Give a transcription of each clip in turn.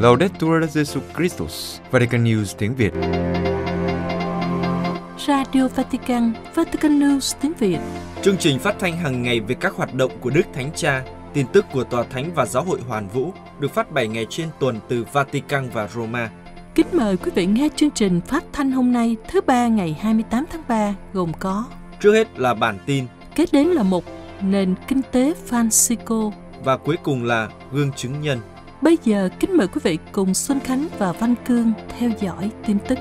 Laudetur Jesu Christus, Vatican News tiếng Việt. Radio Vatican, Vatican News tiếng Việt. Chương trình phát thanh hàng ngày về các hoạt động của Đức Thánh Cha, tin tức của Tòa Thánh và Giáo hội Hoàn Vũ được phát 7 ngày trên tuần từ Vatican và Roma. Kính mời quý vị nghe chương trình phát thanh hôm nay thứ ba ngày 28 tháng 3 gồm có Trước hết là bản tin Kế đến là một nền kinh tế Francisco. Và cuối cùng là gương chứng nhân. Bây giờ kính mời quý vị cùng Xuân Khánh và Văn Cương theo dõi tin tức.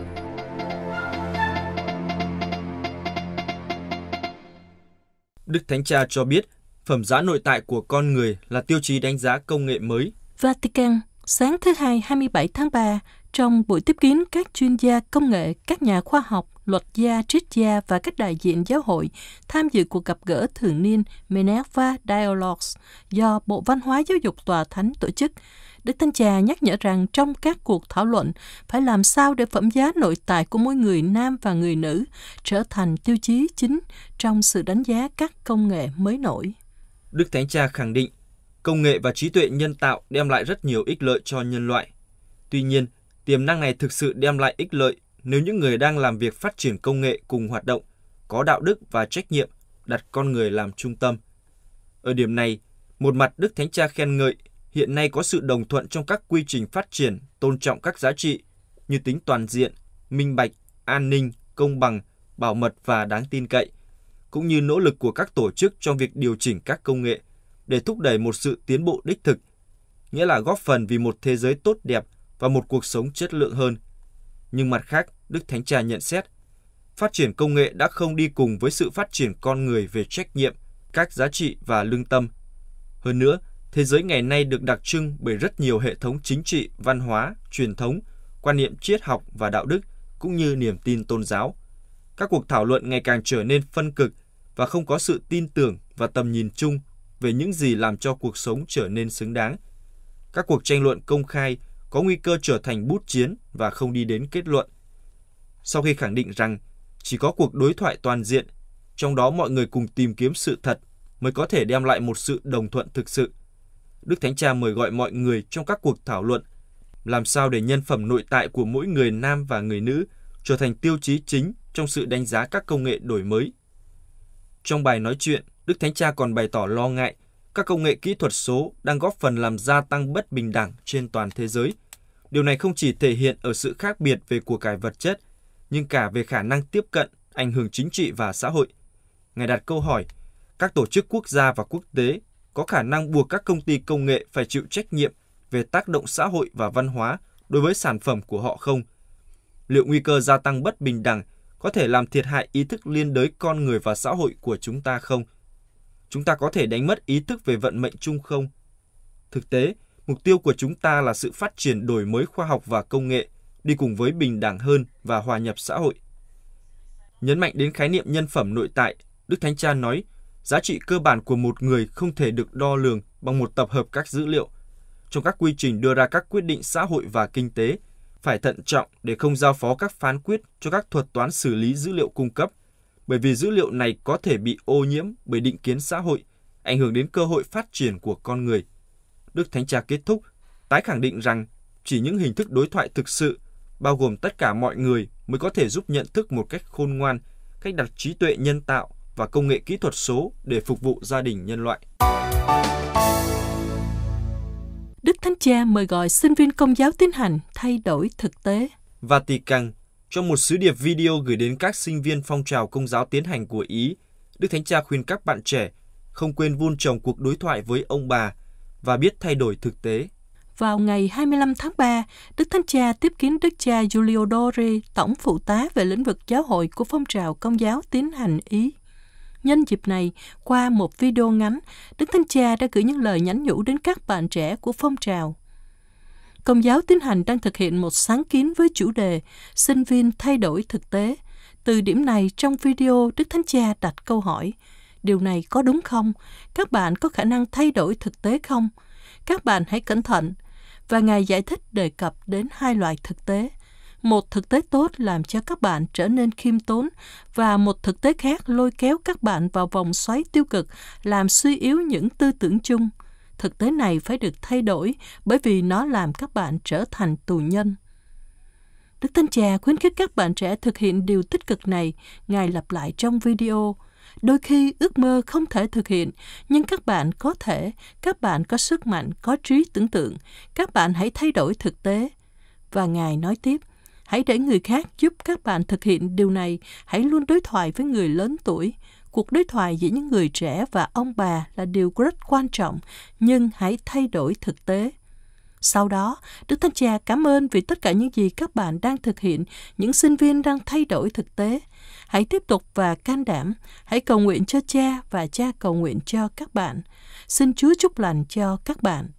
Đức Thánh Cha cho biết, phẩm giá nội tại của con người là tiêu chí đánh giá công nghệ mới. Vatican, sáng thứ Hai 27 tháng 3, trong buổi tiếp kiến các chuyên gia công nghệ, các nhà khoa học luật gia, triết gia và các đại diện giáo hội tham dự cuộc gặp gỡ thường niên Minerva Dialogues do Bộ Văn hóa Giáo dục Tòa Thánh tổ chức. Đức Thánh Cha nhắc nhở rằng trong các cuộc thảo luận, phải làm sao để phẩm giá nội tại của mỗi người nam và người nữ trở thành tiêu chí chính trong sự đánh giá các công nghệ mới nổi. Đức Thánh Cha khẳng định, công nghệ và trí tuệ nhân tạo đem lại rất nhiều ích lợi cho nhân loại. Tuy nhiên, tiềm năng này thực sự đem lại ích lợi nếu những người đang làm việc phát triển công nghệ cùng hoạt động có đạo đức và trách nhiệm đặt con người làm trung tâm. Ở điểm này, một mặt Đức Thánh Cha khen ngợi hiện nay có sự đồng thuận trong các quy trình phát triển tôn trọng các giá trị như tính toàn diện, minh bạch, an ninh, công bằng, bảo mật và đáng tin cậy, cũng như nỗ lực của các tổ chức trong việc điều chỉnh các công nghệ để thúc đẩy một sự tiến bộ đích thực, nghĩa là góp phần vì một thế giới tốt đẹp và một cuộc sống chất lượng hơn – nhưng mặt khác, Đức Thánh Cha nhận xét, phát triển công nghệ đã không đi cùng với sự phát triển con người về trách nhiệm, các giá trị và lương tâm. Hơn nữa, thế giới ngày nay được đặc trưng bởi rất nhiều hệ thống chính trị, văn hóa, truyền thống, quan niệm triết học và đạo đức, cũng như niềm tin tôn giáo. Các cuộc thảo luận ngày càng trở nên phân cực và không có sự tin tưởng và tầm nhìn chung về những gì làm cho cuộc sống trở nên xứng đáng. Các cuộc tranh luận công khai có nguy cơ trở thành bút chiến và không đi đến kết luận. Sau khi khẳng định rằng chỉ có cuộc đối thoại toàn diện, trong đó mọi người cùng tìm kiếm sự thật mới có thể đem lại một sự đồng thuận thực sự. Đức Thánh Cha mời gọi mọi người trong các cuộc thảo luận làm sao để nhân phẩm nội tại của mỗi người nam và người nữ trở thành tiêu chí chính trong sự đánh giá các công nghệ đổi mới. Trong bài nói chuyện, Đức Thánh Cha còn bày tỏ lo ngại các công nghệ kỹ thuật số đang góp phần làm gia tăng bất bình đẳng trên toàn thế giới Điều này không chỉ thể hiện ở sự khác biệt về của cải vật chất, nhưng cả về khả năng tiếp cận, ảnh hưởng chính trị và xã hội. Ngài đặt câu hỏi, các tổ chức quốc gia và quốc tế có khả năng buộc các công ty công nghệ phải chịu trách nhiệm về tác động xã hội và văn hóa đối với sản phẩm của họ không? Liệu nguy cơ gia tăng bất bình đẳng có thể làm thiệt hại ý thức liên đới con người và xã hội của chúng ta không? Chúng ta có thể đánh mất ý thức về vận mệnh chung không? Thực tế, Mục tiêu của chúng ta là sự phát triển đổi mới khoa học và công nghệ, đi cùng với bình đẳng hơn và hòa nhập xã hội. Nhấn mạnh đến khái niệm nhân phẩm nội tại, Đức Thánh Cha nói, giá trị cơ bản của một người không thể được đo lường bằng một tập hợp các dữ liệu. Trong các quy trình đưa ra các quyết định xã hội và kinh tế, phải thận trọng để không giao phó các phán quyết cho các thuật toán xử lý dữ liệu cung cấp, bởi vì dữ liệu này có thể bị ô nhiễm bởi định kiến xã hội, ảnh hưởng đến cơ hội phát triển của con người. Đức Thánh Cha kết thúc, tái khẳng định rằng chỉ những hình thức đối thoại thực sự, bao gồm tất cả mọi người mới có thể giúp nhận thức một cách khôn ngoan, cách đặt trí tuệ nhân tạo và công nghệ kỹ thuật số để phục vụ gia đình nhân loại. Đức Thánh Cha mời gọi sinh viên công giáo tiến hành thay đổi thực tế. Vatican trong một sứ điệp video gửi đến các sinh viên phong trào công giáo tiến hành của Ý, Đức Thánh Cha khuyên các bạn trẻ không quên vun trồng cuộc đối thoại với ông bà và biết thay đổi thực tế. Vào ngày 25 tháng 3, Đức Thánh Cha tiếp kiến Đức Cha Giulio Dori, tổng phụ tá về lĩnh vực giáo hội của phong trào công giáo tiến hành Ý. Nhân dịp này, qua một video ngắn, Đức Thánh Cha đã gửi những lời nhắn nhủ đến các bạn trẻ của phong trào. Công giáo tiến hành đang thực hiện một sáng kiến với chủ đề Sinh viên thay đổi thực tế. Từ điểm này, trong video, Đức Thánh Cha đặt câu hỏi – điều này có đúng không? Các bạn có khả năng thay đổi thực tế không? Các bạn hãy cẩn thận. Và Ngài giải thích đề cập đến hai loại thực tế. Một thực tế tốt làm cho các bạn trở nên khiêm tốn và một thực tế khác lôi kéo các bạn vào vòng xoáy tiêu cực, làm suy yếu những tư tưởng chung. Thực tế này phải được thay đổi bởi vì nó làm các bạn trở thành tù nhân. Đức Thánh Cha khuyến khích các bạn trẻ thực hiện điều tích cực này, Ngài lặp lại trong video. Đôi khi ước mơ không thể thực hiện, nhưng các bạn có thể, các bạn có sức mạnh, có trí tưởng tượng, các bạn hãy thay đổi thực tế. Và Ngài nói tiếp, hãy để người khác giúp các bạn thực hiện điều này, hãy luôn đối thoại với người lớn tuổi. Cuộc đối thoại giữa những người trẻ và ông bà là điều rất quan trọng, nhưng hãy thay đổi thực tế. Sau đó, Đức Thánh Cha cảm ơn vì tất cả những gì các bạn đang thực hiện, những sinh viên đang thay đổi thực tế – Hãy tiếp tục và can đảm, hãy cầu nguyện cho cha và cha cầu nguyện cho các bạn. Xin Chúa chúc lành cho các bạn.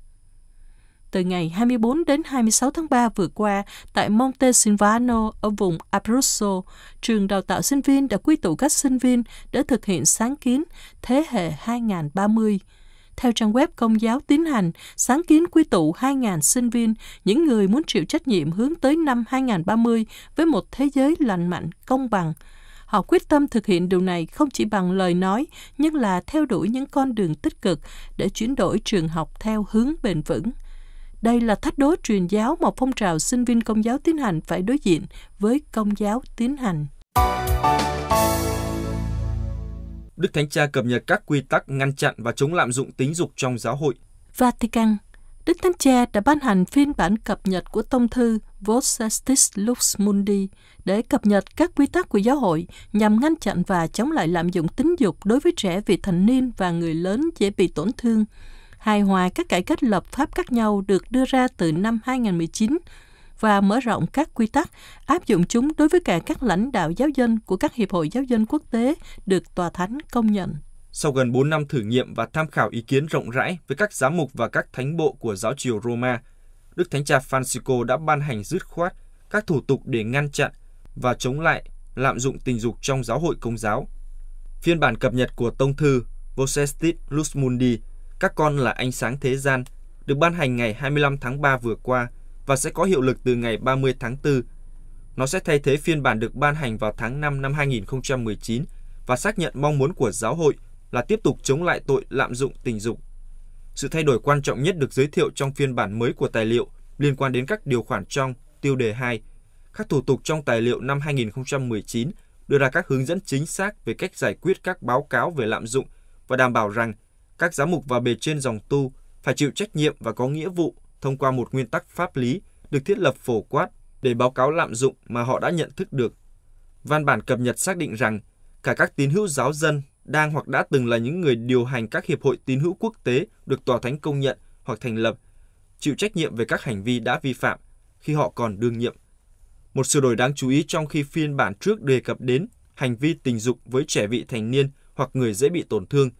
Từ ngày 24 đến 26 tháng 3 vừa qua, tại Monte Silvano ở vùng Abruzzo, trường đào tạo sinh viên đã quy tụ các sinh viên để thực hiện sáng kiến Thế hệ 2030 theo trang web Công giáo tiến hành, sáng kiến quy tụ 2.000 sinh viên, những người muốn chịu trách nhiệm hướng tới năm 2030 với một thế giới lành mạnh, công bằng. Họ quyết tâm thực hiện điều này không chỉ bằng lời nói, nhưng là theo đuổi những con đường tích cực để chuyển đổi trường học theo hướng bền vững. Đây là thách đố truyền giáo mà phong trào sinh viên công giáo tiến hành phải đối diện với công giáo tiến hành. Đức Thánh Cha cập nhật các quy tắc ngăn chặn và chống lạm dụng tính dục trong giáo hội. Vatican Đức Thánh Cha đã ban hành phiên bản cập nhật của tông thư Vosatis Lux Mundi để cập nhật các quy tắc của giáo hội nhằm ngăn chặn và chống lại lạm dụng tính dục đối với trẻ vị thành niên và người lớn dễ bị tổn thương. Hài hòa các cải cách lập pháp khác nhau được đưa ra từ năm 2019 và mở rộng các quy tắc áp dụng chúng đối với cả các lãnh đạo giáo dân của các hiệp hội giáo dân quốc tế được tòa thánh công nhận. Sau gần 4 năm thử nghiệm và tham khảo ý kiến rộng rãi với các giám mục và các thánh bộ của giáo triều Roma, Đức Thánh Cha Francisco đã ban hành dứt khoát các thủ tục để ngăn chặn và chống lại lạm dụng tình dục trong giáo hội công giáo. Phiên bản cập nhật của tông thư Vocestis Lux Mundi, các con là ánh sáng thế gian, được ban hành ngày 25 tháng 3 vừa qua và sẽ có hiệu lực từ ngày 30 tháng 4. Nó sẽ thay thế phiên bản được ban hành vào tháng 5 năm 2019 và xác nhận mong muốn của giáo hội là tiếp tục chống lại tội lạm dụng tình dục. Sự thay đổi quan trọng nhất được giới thiệu trong phiên bản mới của tài liệu liên quan đến các điều khoản trong tiêu đề 2. Các thủ tục trong tài liệu năm 2019 đưa ra các hướng dẫn chính xác về cách giải quyết các báo cáo về lạm dụng và đảm bảo rằng các giám mục và bề trên dòng tu phải chịu trách nhiệm và có nghĩa vụ thông qua một nguyên tắc pháp lý được thiết lập phổ quát để báo cáo lạm dụng mà họ đã nhận thức được. Văn bản cập nhật xác định rằng cả các tín hữu giáo dân đang hoặc đã từng là những người điều hành các hiệp hội tín hữu quốc tế được tòa thánh công nhận hoặc thành lập, chịu trách nhiệm về các hành vi đã vi phạm khi họ còn đương nhiệm. Một sửa đổi đáng chú ý trong khi phiên bản trước đề cập đến hành vi tình dục với trẻ vị thành niên hoặc người dễ bị tổn thương.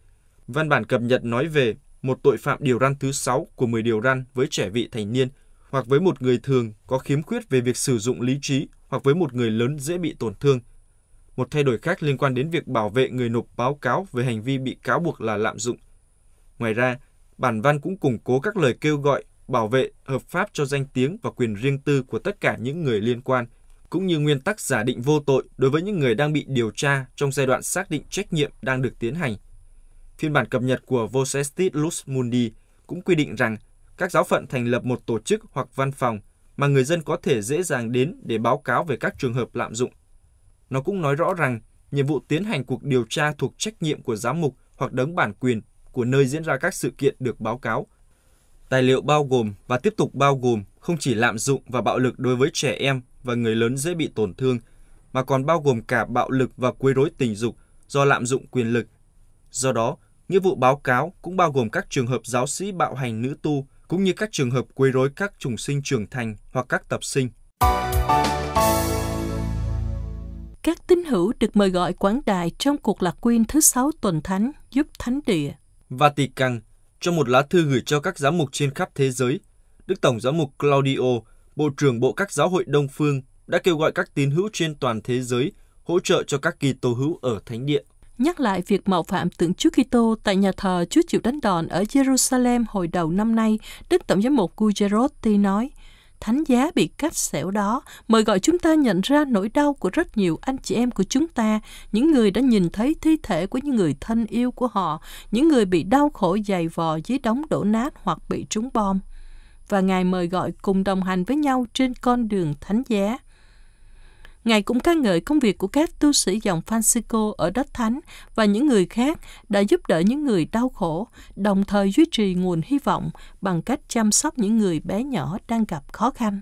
Văn bản cập nhật nói về một tội phạm điều răn thứ 6 của 10 điều răn với trẻ vị thành niên hoặc với một người thường có khiếm khuyết về việc sử dụng lý trí hoặc với một người lớn dễ bị tổn thương – một thay đổi khác liên quan đến việc bảo vệ người nộp báo cáo về hành vi bị cáo buộc là lạm dụng. Ngoài ra, bản văn cũng củng cố các lời kêu gọi bảo vệ hợp pháp cho danh tiếng và quyền riêng tư của tất cả những người liên quan, cũng như nguyên tắc giả định vô tội đối với những người đang bị điều tra trong giai đoạn xác định trách nhiệm đang được tiến hành. Phiên bản cập nhật của Vocestis Lux Mundi cũng quy định rằng các giáo phận thành lập một tổ chức hoặc văn phòng mà người dân có thể dễ dàng đến để báo cáo về các trường hợp lạm dụng nó cũng nói rõ rằng nhiệm vụ tiến hành cuộc điều tra thuộc trách nhiệm của giám mục hoặc đấng bản quyền của nơi diễn ra các sự kiện được báo cáo. Tài liệu bao gồm và tiếp tục bao gồm không chỉ lạm dụng và bạo lực đối với trẻ em và người lớn dễ bị tổn thương, mà còn bao gồm cả bạo lực và quấy rối tình dục do lạm dụng quyền lực. Do đó, nghĩa vụ báo cáo cũng bao gồm các trường hợp giáo sĩ bạo hành nữ tu cũng như các trường hợp quấy rối các trùng sinh trưởng thành hoặc các tập sinh các tín hữu được mời gọi quảng đại trong cuộc lạc quyên thứ sáu tuần thánh giúp thánh địa. Vatican, trong một lá thư gửi cho các giám mục trên khắp thế giới, Đức Tổng giám mục Claudio, Bộ trưởng Bộ các giáo hội Đông Phương, đã kêu gọi các tín hữu trên toàn thế giới hỗ trợ cho các kỳ tô hữu ở Thánh Địa. Nhắc lại việc mạo phạm tượng Chúa Kitô tại nhà thờ Chúa chịu đánh đòn ở Jerusalem hồi đầu năm nay, Đức Tổng giám mục Gugerotti nói – thánh giá bị cách xẻo đó mời gọi chúng ta nhận ra nỗi đau của rất nhiều anh chị em của chúng ta, những người đã nhìn thấy thi thể của những người thân yêu của họ, những người bị đau khổ dày vò dưới đống đổ nát hoặc bị trúng bom. Và Ngài mời gọi cùng đồng hành với nhau trên con đường thánh giá. Ngài cũng ca ngợi công việc của các tu sĩ dòng Francisco ở đất Thánh và những người khác đã giúp đỡ những người đau khổ, đồng thời duy trì nguồn hy vọng bằng cách chăm sóc những người bé nhỏ đang gặp khó khăn.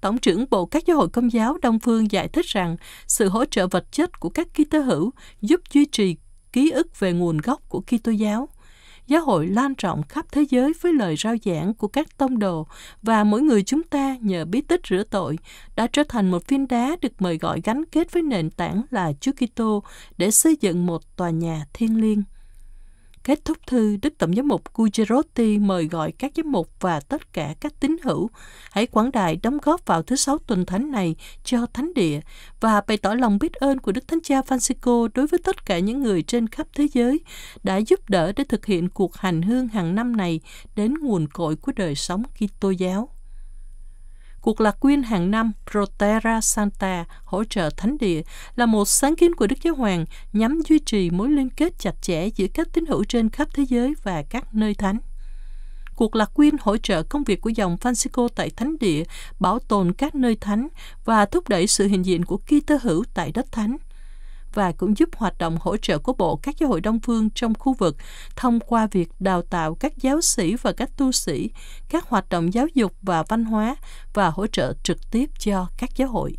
Tổng trưởng Bộ các giáo hội công giáo Đông Phương giải thích rằng sự hỗ trợ vật chất của các ký tơ hữu giúp duy trì ký ức về nguồn gốc của Kitô giáo giáo hội lan rộng khắp thế giới với lời rao giảng của các tông đồ và mỗi người chúng ta nhờ bí tích rửa tội đã trở thành một viên đá được mời gọi gắn kết với nền tảng là Chúa Kitô để xây dựng một tòa nhà thiêng liêng. Kết thúc thư, Đức Tổng giám mục Gugerotti mời gọi các giám mục và tất cả các tín hữu hãy quảng đại đóng góp vào thứ sáu tuần thánh này cho thánh địa và bày tỏ lòng biết ơn của Đức Thánh Cha Francisco đối với tất cả những người trên khắp thế giới đã giúp đỡ để thực hiện cuộc hành hương hàng năm này đến nguồn cội của đời sống Kitô giáo. Cuộc lạc quyên hàng năm Proterra Santa hỗ trợ thánh địa là một sáng kiến của Đức Giáo Hoàng nhằm duy trì mối liên kết chặt chẽ giữa các tín hữu trên khắp thế giới và các nơi thánh cuộc lạc quyên hỗ trợ công việc của dòng Francisco tại thánh địa, bảo tồn các nơi thánh và thúc đẩy sự hiện diện của Kitô hữu tại đất thánh và cũng giúp hoạt động hỗ trợ của Bộ các giáo hội Đông Phương trong khu vực thông qua việc đào tạo các giáo sĩ và các tu sĩ, các hoạt động giáo dục và văn hóa và hỗ trợ trực tiếp cho các giáo hội.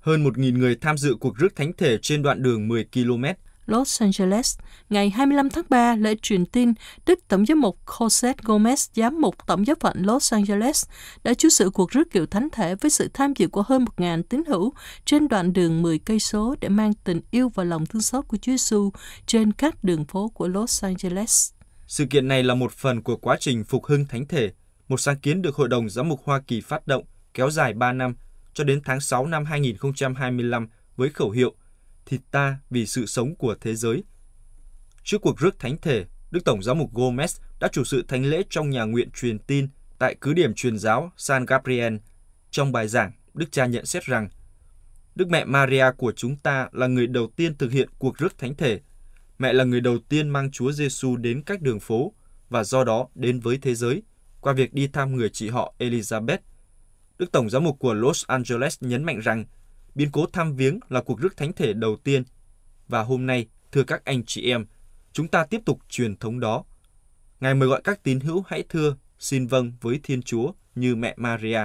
Hơn 1.000 người tham dự cuộc rước thánh thể trên đoạn đường 10 km Los Angeles. Ngày 25 tháng 3, lễ truyền tin, Đức Tổng giám mục Jose Gomez, giám mục Tổng giáo phận Los Angeles, đã chú sự cuộc rước kiệu thánh thể với sự tham dự của hơn 1.000 tín hữu trên đoạn đường 10 cây số để mang tình yêu và lòng thương xót của Chúa Giêsu trên các đường phố của Los Angeles. Sự kiện này là một phần của quá trình phục hưng thánh thể, một sáng kiến được Hội đồng Giám mục Hoa Kỳ phát động kéo dài 3 năm cho đến tháng 6 năm 2025 với khẩu hiệu – thì ta vì sự sống của thế giới. Trước cuộc rước thánh thể, Đức Tổng giáo mục Gomez đã chủ sự thánh lễ trong nhà nguyện truyền tin tại cứ điểm truyền giáo San Gabriel. Trong bài giảng, Đức cha nhận xét rằng Đức mẹ Maria của chúng ta là người đầu tiên thực hiện cuộc rước thánh thể. Mẹ là người đầu tiên mang Chúa Giêsu đến các đường phố và do đó đến với thế giới qua việc đi thăm người chị họ Elizabeth. Đức Tổng giám mục của Los Angeles nhấn mạnh rằng Biến cố tham viếng là cuộc rước thánh thể đầu tiên và hôm nay, thưa các anh chị em, chúng ta tiếp tục truyền thống đó. Ngài mời gọi các tín hữu hãy thưa, xin vâng với Thiên Chúa như mẹ Maria.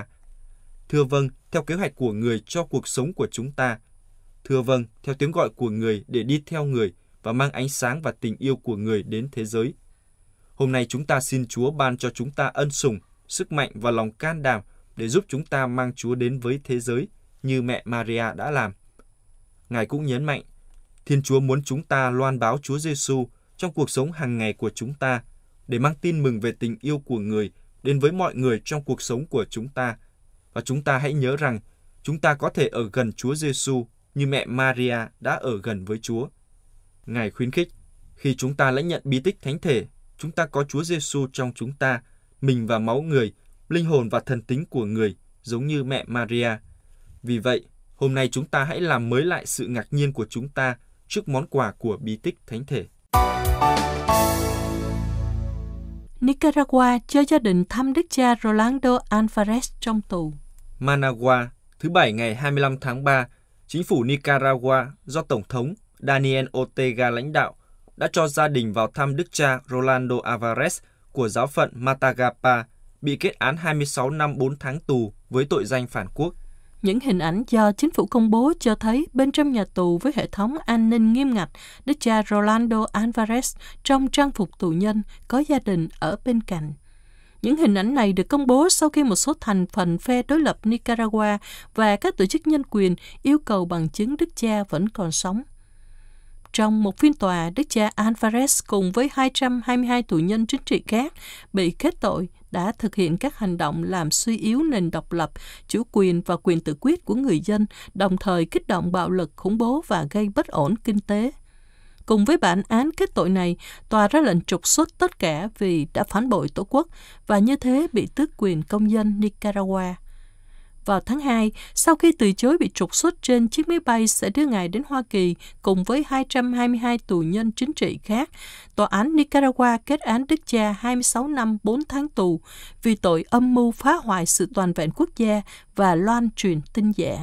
Thưa vâng theo kế hoạch của người cho cuộc sống của chúng ta. Thưa vâng theo tiếng gọi của người để đi theo người và mang ánh sáng và tình yêu của người đến thế giới. Hôm nay chúng ta xin Chúa ban cho chúng ta ân sủng, sức mạnh và lòng can đảm để giúp chúng ta mang Chúa đến với thế giới – như mẹ Maria đã làm. Ngài cũng nhấn mạnh, Thiên Chúa muốn chúng ta loan báo Chúa Giêsu trong cuộc sống hàng ngày của chúng ta để mang tin mừng về tình yêu của người đến với mọi người trong cuộc sống của chúng ta. Và chúng ta hãy nhớ rằng chúng ta có thể ở gần Chúa Giêsu như mẹ Maria đã ở gần với Chúa. Ngài khuyến khích, khi chúng ta lãnh nhận bí tích thánh thể, chúng ta có Chúa Giêsu trong chúng ta, mình và máu người, linh hồn và thần tính của người, giống như mẹ Maria – vì vậy, hôm nay chúng ta hãy làm mới lại sự ngạc nhiên của chúng ta trước món quà của bí tích thánh thể. Nicaragua cho gia đình thăm đức cha Rolando Alvarez trong tù. Managua, thứ Bảy ngày 25 tháng 3, chính phủ Nicaragua do Tổng thống Daniel Ortega lãnh đạo đã cho gia đình vào thăm đức cha Rolando Alvarez của giáo phận Matagapa, bị kết án 26 năm 4 tháng tù với tội danh phản quốc. Những hình ảnh do chính phủ công bố cho thấy bên trong nhà tù với hệ thống an ninh nghiêm ngặt, đức cha Rolando Alvarez trong trang phục tù nhân có gia đình ở bên cạnh. Những hình ảnh này được công bố sau khi một số thành phần phe đối lập Nicaragua và các tổ chức nhân quyền yêu cầu bằng chứng đức cha vẫn còn sống. Trong một phiên tòa, đức cha Alvarez cùng với 222 tù nhân chính trị khác bị kết tội đã thực hiện các hành động làm suy yếu nền độc lập, chủ quyền và quyền tự quyết của người dân, đồng thời kích động bạo lực khủng bố và gây bất ổn kinh tế. Cùng với bản án kết tội này, tòa ra lệnh trục xuất tất cả vì đã phản bội Tổ quốc và như thế bị tước quyền công dân Nicaragua. Vào tháng 2, sau khi từ chối bị trục xuất trên chiếc máy bay sẽ đưa ngài đến Hoa Kỳ cùng với 222 tù nhân chính trị khác, tòa án Nicaragua kết án Đức Cha 26 năm 4 tháng tù vì tội âm mưu phá hoại sự toàn vẹn quốc gia và loan truyền tin giả.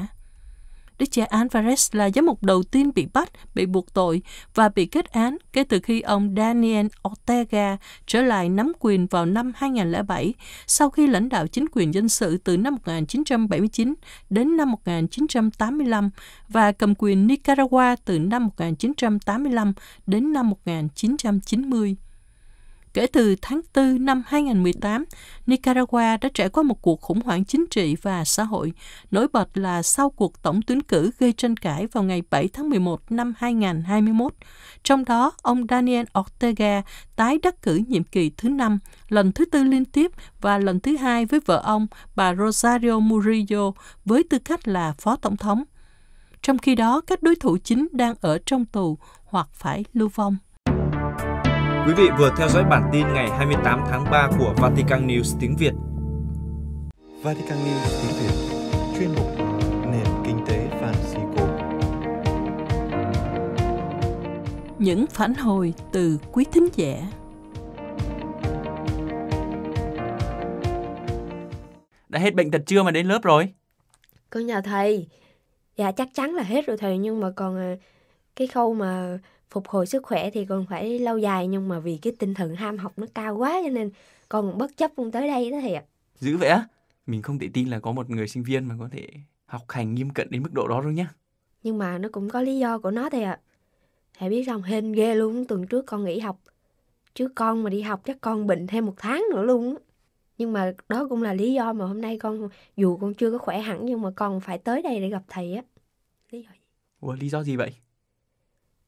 Đức cha Alvarez là giám mục đầu tiên bị bắt, bị buộc tội và bị kết án kể từ khi ông Daniel Ortega trở lại nắm quyền vào năm 2007 sau khi lãnh đạo chính quyền dân sự từ năm 1979 đến năm 1985 và cầm quyền Nicaragua từ năm 1985 đến năm 1990. Kể từ tháng 4 năm 2018, Nicaragua đã trải qua một cuộc khủng hoảng chính trị và xã hội, nổi bật là sau cuộc tổng tuyển cử gây tranh cãi vào ngày 7 tháng 11 năm 2021. Trong đó, ông Daniel Ortega tái đắc cử nhiệm kỳ thứ năm, lần thứ tư liên tiếp và lần thứ hai với vợ ông, bà Rosario Murillo, với tư cách là phó tổng thống. Trong khi đó, các đối thủ chính đang ở trong tù hoặc phải lưu vong. Quý vị vừa theo dõi bản tin ngày 28 tháng 3 của Vatican News tiếng Việt. Vatican News tiếng Việt, chuyên mục Nền kinh tế Francisco. Những phản hồi từ quý thính giả. Đã hết bệnh thật chưa mà đến lớp rồi? Con nhà thầy, dạ chắc chắn là hết rồi thầy nhưng mà còn à, cái khâu mà phục hồi sức khỏe thì còn phải lâu dài nhưng mà vì cái tinh thần ham học nó cao quá cho nên con bất chấp con tới đây đó thiệt dữ vậy á mình không thể tin là có một người sinh viên mà có thể học hành nghiêm cẩn đến mức độ đó đâu nhá nhưng mà nó cũng có lý do của nó thầy ạ à. thầy biết rằng hên ghê luôn tuần trước con nghỉ học chứ con mà đi học chắc con bệnh thêm một tháng nữa luôn nhưng mà đó cũng là lý do mà hôm nay con dù con chưa có khỏe hẳn nhưng mà con phải tới đây để gặp thầy á lý do gì ủa lý do gì vậy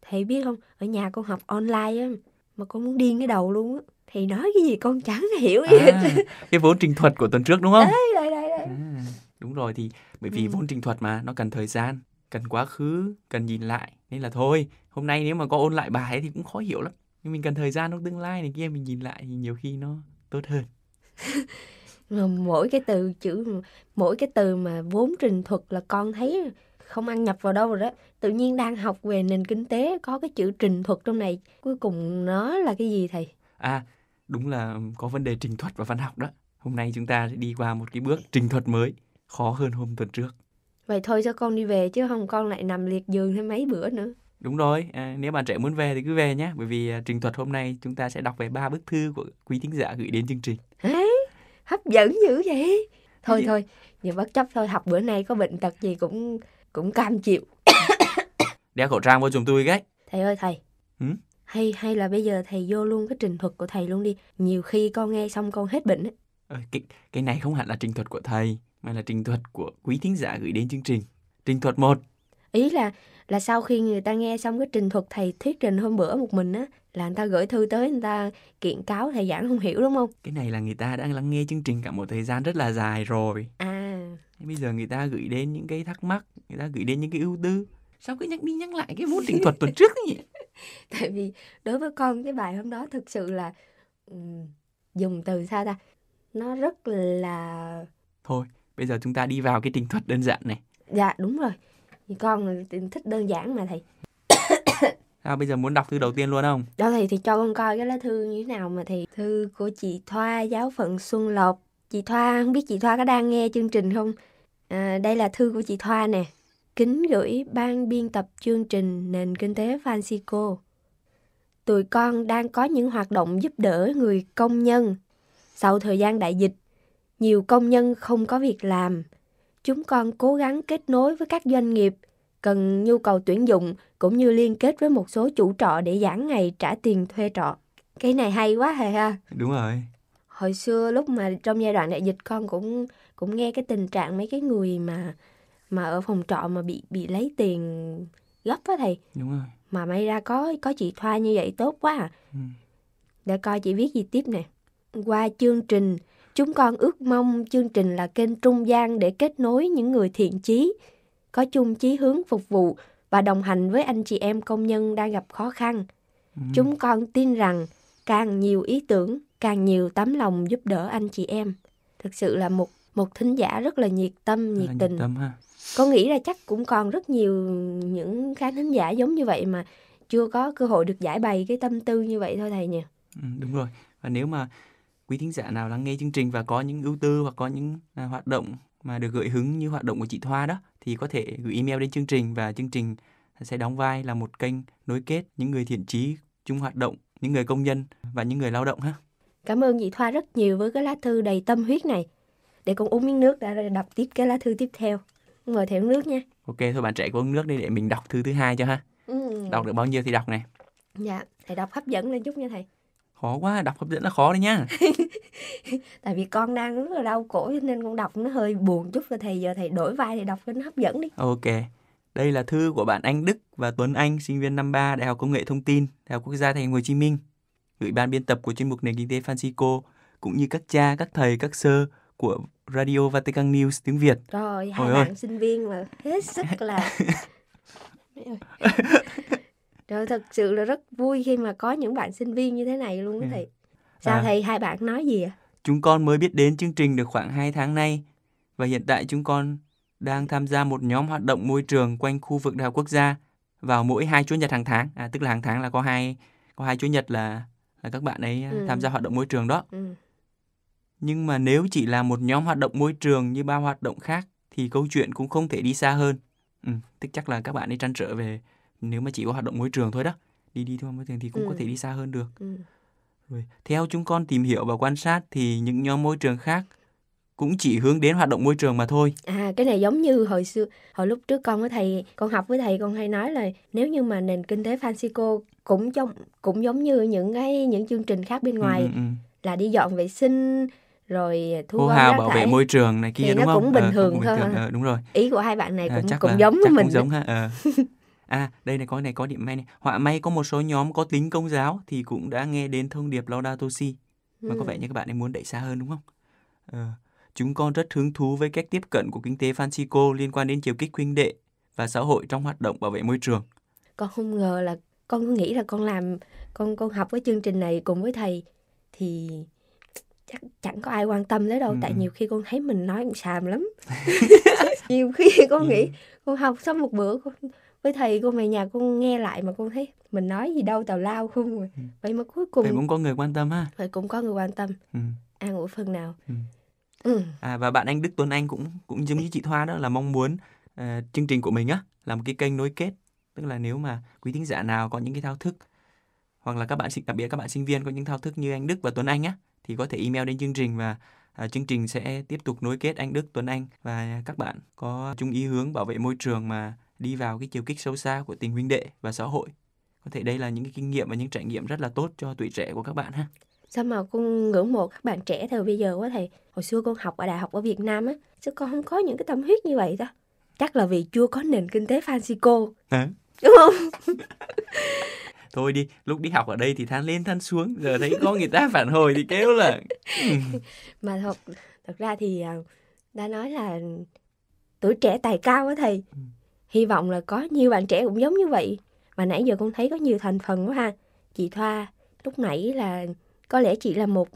thầy biết không ở nhà con học online á mà con muốn điên cái đầu luôn á thì nói cái gì con chẳng hiểu gì à, cái vốn trình thuật của tuần trước đúng không đấy, đấy, đấy, đấy. À, đúng rồi thì bởi vì ừ. vốn trình thuật mà nó cần thời gian cần quá khứ cần nhìn lại nên là thôi hôm nay nếu mà có ôn lại bài thì cũng khó hiểu lắm nhưng mình cần thời gian trong tương lai này kia mình nhìn lại thì nhiều khi nó tốt hơn mỗi cái từ chữ mỗi cái từ mà vốn trình thuật là con thấy không ăn nhập vào đâu rồi đó tự nhiên đang học về nền kinh tế có cái chữ trình thuật trong này cuối cùng nó là cái gì thầy à đúng là có vấn đề trình thuật và văn học đó hôm nay chúng ta sẽ đi qua một cái bước trình thuật mới khó hơn hôm tuần trước vậy thôi cho con đi về chứ không con lại nằm liệt giường thêm mấy bữa nữa đúng rồi à, nếu bạn trẻ muốn về thì cứ về nhé bởi vì à, trình thuật hôm nay chúng ta sẽ đọc về ba bức thư của quý thính giả gửi đến chương trình à, hấp dẫn dữ vậy thôi thôi nhưng bất chấp thôi học bữa nay có bệnh tật gì cũng cũng cam chịu đeo khẩu trang vô chúng tôi cái thầy ơi thầy ừ? hay hay là bây giờ thầy vô luôn cái trình thuật của thầy luôn đi nhiều khi con nghe xong con hết bệnh ấy. Ờ, cái cái này không hẳn là trình thuật của thầy mà là trình thuật của quý thính giả gửi đến chương trình trình thuật một ý là là sau khi người ta nghe xong cái trình thuật thầy thuyết trình hôm bữa một mình á là người ta gửi thư tới người ta kiện cáo thầy giảng không hiểu đúng không cái này là người ta đang lắng nghe chương trình cả một thời gian rất là dài rồi à bây giờ người ta gửi đến những cái thắc mắc người ta gửi đến những cái ưu tư sao cứ nhắc đi nhắc lại cái môn trình thuật tuần trước nhỉ tại vì đối với con cái bài hôm đó thực sự là dùng từ sao ta nó rất là thôi bây giờ chúng ta đi vào cái trình thuật đơn giản này dạ đúng rồi thì con thích đơn giản mà thầy sao bây giờ muốn đọc thư đầu tiên luôn không đó dạ thầy thì cho con coi cái lá thư như thế nào mà thì thư của chị thoa giáo phận xuân lộc chị thoa không biết chị thoa có đang nghe chương trình không À, đây là thư của chị Thoa nè. Kính gửi ban biên tập chương trình Nền Kinh tế Francisco. Tụi con đang có những hoạt động giúp đỡ người công nhân. Sau thời gian đại dịch, nhiều công nhân không có việc làm. Chúng con cố gắng kết nối với các doanh nghiệp cần nhu cầu tuyển dụng cũng như liên kết với một số chủ trọ để giãn ngày trả tiền thuê trọ. Cái này hay quá hề ha. Đúng rồi. Hồi xưa lúc mà trong giai đoạn đại dịch con cũng cũng nghe cái tình trạng mấy cái người mà mà ở phòng trọ mà bị bị lấy tiền gấp á thầy đúng rồi mà may ra có có chị Thoa như vậy tốt quá à. Ừ. Để coi chị viết gì tiếp nè. Qua chương trình, chúng con ước mong chương trình là kênh trung gian để kết nối những người thiện chí, có chung chí hướng phục vụ và đồng hành với anh chị em công nhân đang gặp khó khăn. Ừ. Chúng con tin rằng càng nhiều ý tưởng, càng nhiều tấm lòng giúp đỡ anh chị em. Thực sự là một một thính giả rất là nhiệt tâm nhiệt tình nhiệt tâm ha. con nghĩ là chắc cũng còn rất nhiều những khán thính giả giống như vậy mà chưa có cơ hội được giải bày cái tâm tư như vậy thôi thầy nhỉ ừ, đúng rồi và nếu mà quý thính giả nào lắng nghe chương trình và có những ưu tư hoặc có những à, hoạt động mà được gợi hứng như hoạt động của chị Thoa đó thì có thể gửi email đến chương trình và chương trình sẽ đóng vai là một kênh nối kết những người thiện trí chung hoạt động, những người công nhân và những người lao động ha. Cảm ơn chị Thoa rất nhiều với cái lá thư đầy tâm huyết này để con uống miếng nước đã rồi đọc tiếp cái lá thư tiếp theo mời thêm nước nha ok thôi bạn trẻ uống nước đi để mình đọc thư thứ hai cho ha ừ. đọc được bao nhiêu thì đọc này dạ thầy đọc hấp dẫn lên chút nha thầy khó quá đọc hấp dẫn là khó đấy nha tại vì con đang rất là đau cổ cho nên con đọc nó hơi buồn chút rồi thầy giờ thầy đổi vai thì đọc cho nó hấp dẫn đi ok đây là thư của bạn Anh Đức và Tuấn Anh, sinh viên năm 3 Đại học Công nghệ Thông tin, Đại học Quốc gia Thành phố Hồ Chí Minh, gửi ban biên tập của chuyên mục nền kinh tế Francisco, cũng như các cha, các thầy, các sơ của Radio Vatican News tiếng Việt. Rồi, hai Ôi bạn ơi. sinh viên mà hết sức là Rồi thật sự là rất vui khi mà có những bạn sinh viên như thế này luôn đó ừ. thầy. Sao à, thầy hai bạn nói gì ạ? Chúng con mới biết đến chương trình được khoảng 2 tháng nay và hiện tại chúng con đang tham gia một nhóm hoạt động môi trường quanh khu vực Đại học Quốc gia vào mỗi hai chủ nhật hàng tháng. À, tức là hàng tháng là có hai có hai chủ nhật là là các bạn ấy à, ừ. tham gia hoạt động môi trường đó. Ừ. Nhưng mà nếu chỉ là một nhóm hoạt động môi trường như ba hoạt động khác thì câu chuyện cũng không thể đi xa hơn. Ừ, tức chắc là các bạn ấy trăn trở về nếu mà chỉ có hoạt động môi trường thôi đó. Đi đi thôi môi trường thì cũng ừ. có thể đi xa hơn được. Ừ. Rồi, theo chúng con tìm hiểu và quan sát thì những nhóm môi trường khác cũng chỉ hướng đến hoạt động môi trường mà thôi. À cái này giống như hồi xưa hồi lúc trước con với thầy con học với thầy con hay nói là nếu như mà nền kinh tế Francisco cũng trong cũng giống như những cái những chương trình khác bên ừ, ngoài ừ, ừ. là đi dọn vệ sinh rồi thu, thu hao bảo vệ môi trường này kia thì đúng nó không? cũng ờ, bình ờ, thường cũng bình thôi. Thường. đúng rồi. Ý của hai bạn này à, cũng à, chắc cũng là, giống chắc với mình. Cũng giống ha. Ờ. À, đây này có này có điểm may này. Họa may có một số nhóm có tính công giáo thì cũng đã nghe đến thông điệp Laudato Si. Mà ừ. có vẻ ừ. như các bạn ấy muốn đẩy xa hơn đúng không? Ờ, chúng con rất hứng thú với cách tiếp cận của kinh tế Francisco liên quan đến chiều kích huynh đệ và xã hội trong hoạt động bảo vệ môi trường. Con không ngờ là con cứ nghĩ là con làm con con học với chương trình này cùng với thầy thì chắc chẳng có ai quan tâm tới đâu ừ. tại nhiều khi con thấy mình nói cũng xàm lắm nhiều khi con nghĩ con học xong một bữa con với thầy con về nhà con nghe lại mà con thấy mình nói gì đâu tào lao không rồi à. vậy mà cuối cùng vậy cũng có người quan tâm ha vậy cũng có người quan tâm ừ. an ủi phần nào ừ. Ừ. à và bạn anh Đức Tuấn Anh cũng cũng giống như chị Thoa đó là mong muốn uh, chương trình của mình á là một cái kênh nối kết tức là nếu mà quý thính giả nào có những cái thao thức hoặc là các bạn sinh đặc biệt các bạn sinh viên có những thao thức như anh Đức và Tuấn Anh á thì có thể email đến chương trình và À, chương trình sẽ tiếp tục nối kết anh Đức Tuấn Anh và các bạn có chung ý hướng bảo vệ môi trường mà đi vào cái chiều kích sâu xa của tình huynh đệ và xã hội. Có thể đây là những cái kinh nghiệm và những trải nghiệm rất là tốt cho tuổi trẻ của các bạn ha. Sao mà con ngưỡng mộ các bạn trẻ thời bây giờ quá thầy. Hồi xưa con học ở đại học ở Việt Nam á, sao con không có những cái tâm huyết như vậy ta? Chắc là vì chưa có nền kinh tế Francisco. À. Đúng không? thôi đi lúc đi học ở đây thì than lên than xuống giờ thấy có người ta phản hồi thì kêu là mà thật thật ra thì à, đã nói là tuổi trẻ tài cao á thầy ừ. hy vọng là có nhiều bạn trẻ cũng giống như vậy mà nãy giờ con thấy có nhiều thành phần quá ha chị thoa lúc nãy là có lẽ chị là một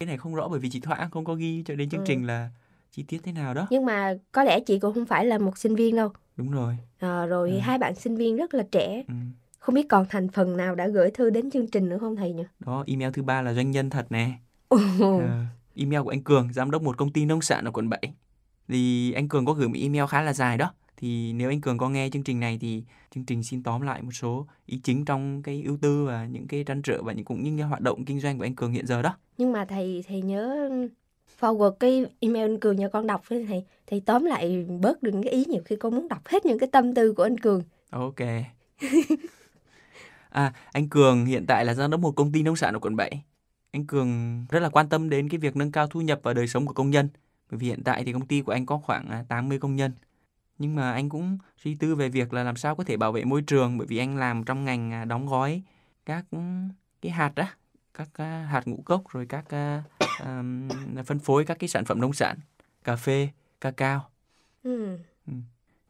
cái này không rõ bởi vì chị thoa không có ghi cho đến chương ừ. trình là chi tiết thế nào đó nhưng mà có lẽ chị cũng không phải là một sinh viên đâu đúng rồi à, rồi ừ. hai bạn sinh viên rất là trẻ ừ. Không biết còn thành phần nào đã gửi thư đến chương trình nữa không thầy nhỉ? Đó, email thứ ba là doanh nhân thật nè. Uh, email của anh Cường, giám đốc một công ty nông sản ở quận 7. Thì anh Cường có gửi một email khá là dài đó. Thì nếu anh Cường có nghe chương trình này thì chương trình xin tóm lại một số ý chính trong cái ưu tư và những cái trăn trở và những cũng những cái hoạt động kinh doanh của anh Cường hiện giờ đó. Nhưng mà thầy thầy nhớ forward cái email anh Cường cho con đọc với thầy thầy tóm lại bớt đừng cái ý nhiều khi con muốn đọc hết những cái tâm tư của anh Cường. Ok. À, anh Cường hiện tại là giám đốc một công ty nông sản ở quận 7. Anh Cường rất là quan tâm đến cái việc nâng cao thu nhập và đời sống của công nhân. Bởi vì hiện tại thì công ty của anh có khoảng 80 à, công nhân. Nhưng mà anh cũng suy tư về việc là làm sao có thể bảo vệ môi trường bởi vì anh làm trong ngành à, đóng gói các ừ, cái hạt đó, các à, hạt ngũ cốc rồi các um, phân phối các cái sản phẩm nông sản, cà phê, cacao. Ừ. ừ.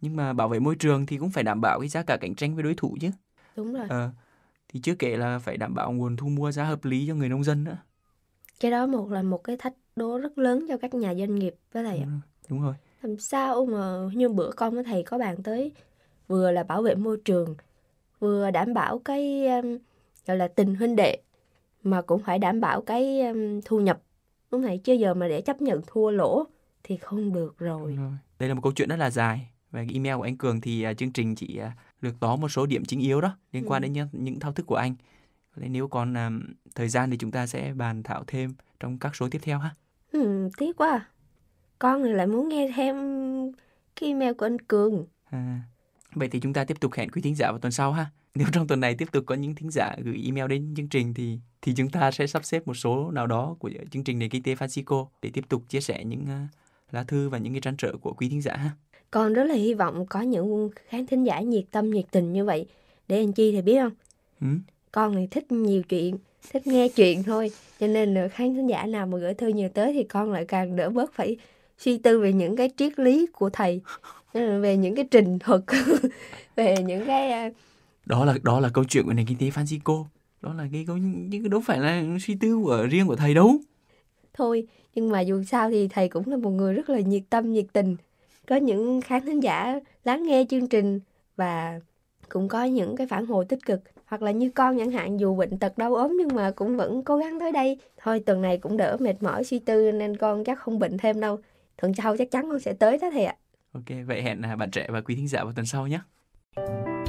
Nhưng mà bảo vệ môi trường thì cũng phải đảm bảo cái giá cả cạnh tranh với đối thủ chứ. Đúng rồi. À, thì chưa kể là phải đảm bảo nguồn thu mua giá hợp lý cho người nông dân nữa cái đó một là một cái thách đố rất lớn cho các nhà doanh nghiệp với thầy ạ đúng, ừ, đúng rồi làm sao mà như bữa con với thầy có bạn tới vừa là bảo vệ môi trường vừa đảm bảo cái um, gọi là tình huynh đệ mà cũng phải đảm bảo cái um, thu nhập đúng không thầy chứ giờ mà để chấp nhận thua lỗ thì không được rồi. đây là một câu chuyện rất là dài về email của anh Cường thì à, chương trình chỉ à, được đó một số điểm chính yếu đó liên quan ừ. đến những những thao thức của anh nên nếu còn um, thời gian thì chúng ta sẽ bàn thảo thêm trong các số tiếp theo ha ừ, tiếc quá à. con lại muốn nghe thêm cái email của anh cường à, vậy thì chúng ta tiếp tục hẹn quý thính giả vào tuần sau ha nếu trong tuần này tiếp tục có những thính giả gửi email đến chương trình thì thì chúng ta sẽ sắp xếp một số nào đó của chương trình nền kinh tế Francisco để tiếp tục chia sẻ những uh, lá thư và những cái trăn trở của quý thính giả ha. Con rất là hy vọng có những khán thính giả nhiệt tâm, nhiệt tình như vậy. Để anh Chi thì biết không? Ừ. Con thì thích nhiều chuyện, thích nghe chuyện thôi. Cho nên là khán thính giả nào mà gửi thư nhiều tới thì con lại càng đỡ bớt phải suy tư về những cái triết lý của thầy ờ, về những cái trình thuật về những cái ờ, đó là đó là câu chuyện của nền kinh tế Francisco đó là cái câu chứ đâu phải là suy tư của riêng của thầy đâu thôi nhưng mà dù sao thì thầy cũng là một người rất là nhiệt tâm nhiệt tình có những khán thính giả lắng nghe chương trình và cũng có những cái phản hồi tích cực hoặc là như con chẳng hạn dù bệnh tật đau ốm nhưng mà cũng vẫn cố gắng tới đây thôi tuần này cũng đỡ mệt mỏi suy tư nên con chắc không bệnh thêm đâu tuần sau chắc chắn con sẽ tới đó thầy ạ ok vậy hẹn à, bạn trẻ và quý thính giả vào tuần sau nhé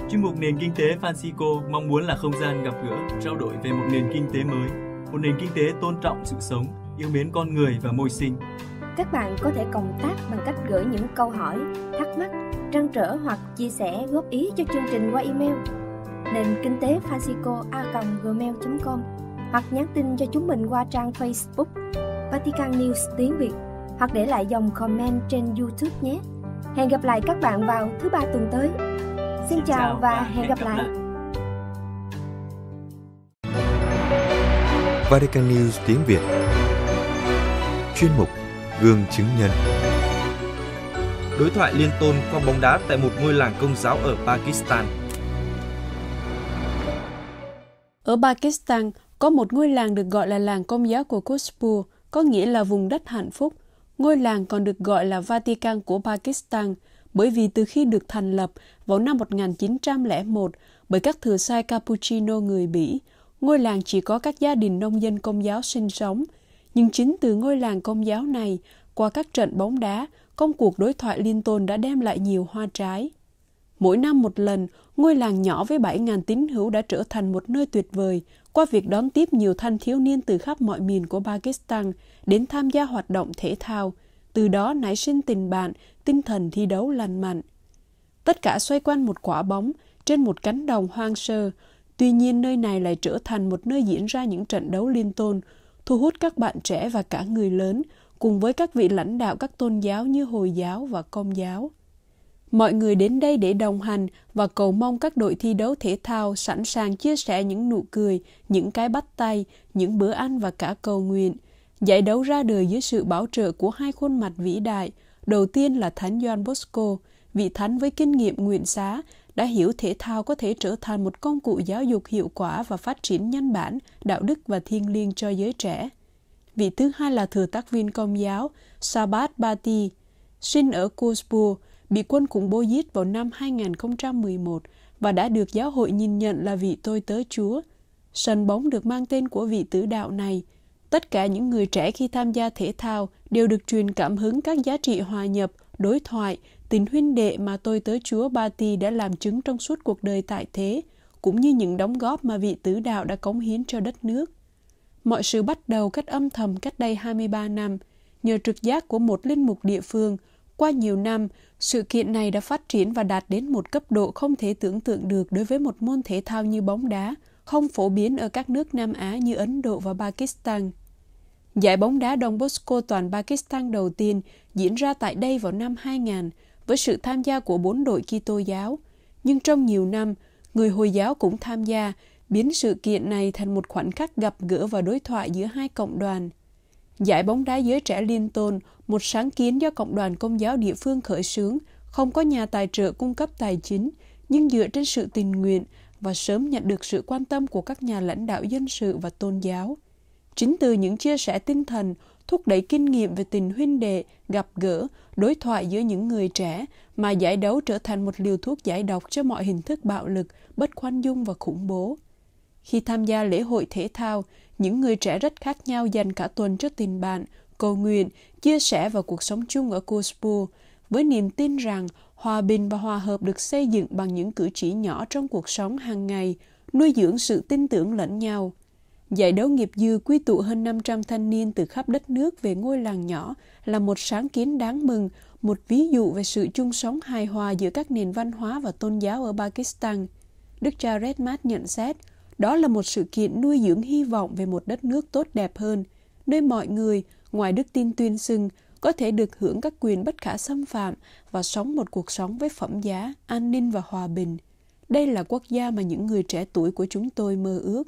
Chuyên mục nền kinh tế Francisco mong muốn là không gian gặp gỡ, trao đổi về một nền kinh tế mới, một nền kinh tế tôn trọng sự sống, yêu mến con người và môi sinh, các bạn có thể cộng tác bằng cách gửi những câu hỏi, thắc mắc, trăn trở hoặc chia sẻ góp ý cho chương trình qua email nền kinh tế Francisco a gmail.com hoặc nhắn tin cho chúng mình qua trang Facebook Vatican News tiếng Việt hoặc để lại dòng comment trên YouTube nhé. Hẹn gặp lại các bạn vào thứ ba tuần tới. Xin, Xin chào, chào và hẹn gặp lại. Vatican News tiếng Việt chuyên mục gương chứng nhân. Đối thoại liên tôn qua bóng đá tại một ngôi làng công giáo ở Pakistan. Ở Pakistan, có một ngôi làng được gọi là làng công giáo của Khushpur, có nghĩa là vùng đất hạnh phúc. Ngôi làng còn được gọi là Vatican của Pakistan, bởi vì từ khi được thành lập vào năm 1901 bởi các thừa sai Cappuccino người Bỉ, ngôi làng chỉ có các gia đình nông dân công giáo sinh sống – nhưng chính từ ngôi làng công giáo này, qua các trận bóng đá, công cuộc đối thoại liên tôn đã đem lại nhiều hoa trái. Mỗi năm một lần, ngôi làng nhỏ với 7.000 tín hữu đã trở thành một nơi tuyệt vời qua việc đón tiếp nhiều thanh thiếu niên từ khắp mọi miền của Pakistan đến tham gia hoạt động thể thao, từ đó nảy sinh tình bạn, tinh thần thi đấu lành mạnh. Tất cả xoay quanh một quả bóng trên một cánh đồng hoang sơ, tuy nhiên nơi này lại trở thành một nơi diễn ra những trận đấu liên tôn thu hút các bạn trẻ và cả người lớn cùng với các vị lãnh đạo các tôn giáo như Hồi giáo và Công giáo. Mọi người đến đây để đồng hành và cầu mong các đội thi đấu thể thao sẵn sàng chia sẻ những nụ cười, những cái bắt tay, những bữa ăn và cả cầu nguyện. Giải đấu ra đời dưới sự bảo trợ của hai khuôn mặt vĩ đại, đầu tiên là Thánh Doan Bosco, vị thánh với kinh nghiệm nguyện xá đã hiểu thể thao có thể trở thành một công cụ giáo dục hiệu quả và phát triển nhân bản, đạo đức và thiêng liêng cho giới trẻ. Vị thứ hai là thừa tác viên công giáo Sabat Bati, sinh ở Kuzbu, bị quân khủng bố giết vào năm 2011 và đã được giáo hội nhìn nhận là vị tôi tớ Chúa. Sân bóng được mang tên của vị tử đạo này. Tất cả những người trẻ khi tham gia thể thao đều được truyền cảm hứng các giá trị hòa nhập, đối thoại tình huynh đệ mà tôi tới Chúa Ba Ti đã làm chứng trong suốt cuộc đời tại thế, cũng như những đóng góp mà vị tứ đạo đã cống hiến cho đất nước. Mọi sự bắt đầu cách âm thầm cách đây 23 năm, nhờ trực giác của một linh mục địa phương. Qua nhiều năm, sự kiện này đã phát triển và đạt đến một cấp độ không thể tưởng tượng được đối với một môn thể thao như bóng đá, không phổ biến ở các nước Nam Á như Ấn Độ và Pakistan. Giải bóng đá Don Bosco toàn Pakistan đầu tiên diễn ra tại đây vào năm 2000 với sự tham gia của bốn đội Kitô giáo, nhưng trong nhiều năm, người Hồi giáo cũng tham gia, biến sự kiện này thành một khoảnh khắc gặp gỡ và đối thoại giữa hai cộng đoàn. Giải bóng đá giới trẻ Liên Tôn, một sáng kiến do Cộng đoàn Công giáo địa phương khởi xướng, không có nhà tài trợ cung cấp tài chính, nhưng dựa trên sự tình nguyện và sớm nhận được sự quan tâm của các nhà lãnh đạo dân sự và tôn giáo. Chính từ những chia sẻ tinh thần, thúc đẩy kinh nghiệm về tình huynh đệ, gặp gỡ, đối thoại giữa những người trẻ, mà giải đấu trở thành một liều thuốc giải độc cho mọi hình thức bạo lực, bất khoan dung và khủng bố. Khi tham gia lễ hội thể thao, những người trẻ rất khác nhau dành cả tuần cho tình bạn, cầu nguyện, chia sẻ vào cuộc sống chung ở Kuzbu, với niềm tin rằng hòa bình và hòa hợp được xây dựng bằng những cử chỉ nhỏ trong cuộc sống hàng ngày, nuôi dưỡng sự tin tưởng lẫn nhau – Giải đấu nghiệp dư quy tụ hơn 500 thanh niên từ khắp đất nước về ngôi làng nhỏ là một sáng kiến đáng mừng, một ví dụ về sự chung sống hài hòa giữa các nền văn hóa và tôn giáo ở Pakistan. Đức cha Redmat nhận xét, đó là một sự kiện nuôi dưỡng hy vọng về một đất nước tốt đẹp hơn, nơi mọi người, ngoài đức tin tuyên xưng, có thể được hưởng các quyền bất khả xâm phạm và sống một cuộc sống với phẩm giá, an ninh và hòa bình. Đây là quốc gia mà những người trẻ tuổi của chúng tôi mơ ước.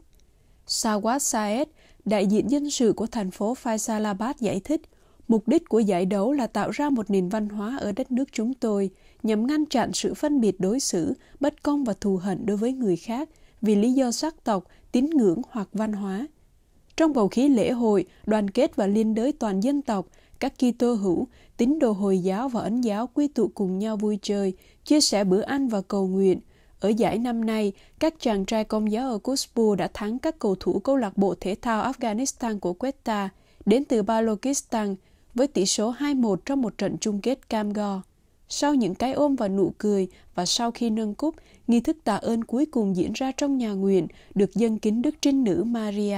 Sawad Saed, đại diện dân sự của thành phố Faisalabad giải thích, mục đích của giải đấu là tạo ra một nền văn hóa ở đất nước chúng tôi nhằm ngăn chặn sự phân biệt đối xử, bất công và thù hận đối với người khác vì lý do sắc tộc, tín ngưỡng hoặc văn hóa. Trong bầu khí lễ hội, đoàn kết và liên đới toàn dân tộc, các Kitô hữu, tín đồ Hồi giáo và Ấn giáo quy tụ cùng nhau vui chơi, chia sẻ bữa ăn và cầu nguyện – ở giải năm nay, các chàng trai công giáo ở Kuzbu đã thắng các cầu thủ câu lạc bộ thể thao Afghanistan của Quetta đến từ Balochistan với tỷ số 2-1 trong một trận chung kết cam go. Sau những cái ôm và nụ cười và sau khi nâng cúp, nghi thức tạ ơn cuối cùng diễn ra trong nhà nguyện được dân kính Đức Trinh Nữ Maria.